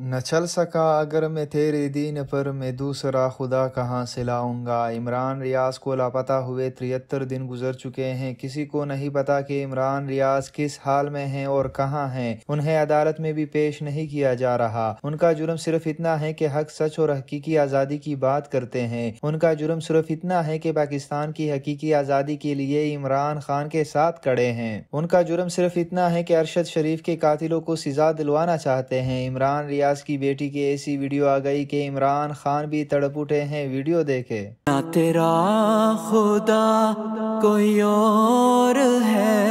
न चल सका अगर मैं तेरे दीन पर मैं दूसरा खुदा कहाँ से लाऊंगा इमरान रियाज को लापता हुए तिहत्तर दिन गुजर चुके हैं किसी को नहीं पता कि इमरान रियाज किस हाल में हैं और कहाँ हैं उन्हें अदालत में भी पेश नहीं किया जा रहा उनका जुर्म सिर्फ इतना है कि हक सच और हकीकी आज़ादी की बात करते हैं उनका जुर्म सिर्फ इतना है कि पाकिस्तान की हकीकी आज़ादी के लिए इमरान खान के साथ खड़े हैं उनका जुर्म सिर्फ इतना है कि अरशद शरीफ के कातिलों को सजा दिलवाना चाहते हैं इमरान रियाज इम्तियाज की बेटी की ऐसी वीडियो आ गई कि इमरान खान भी तड़प उठे हैं वीडियो देखे ना तेरा खुदा कोई और है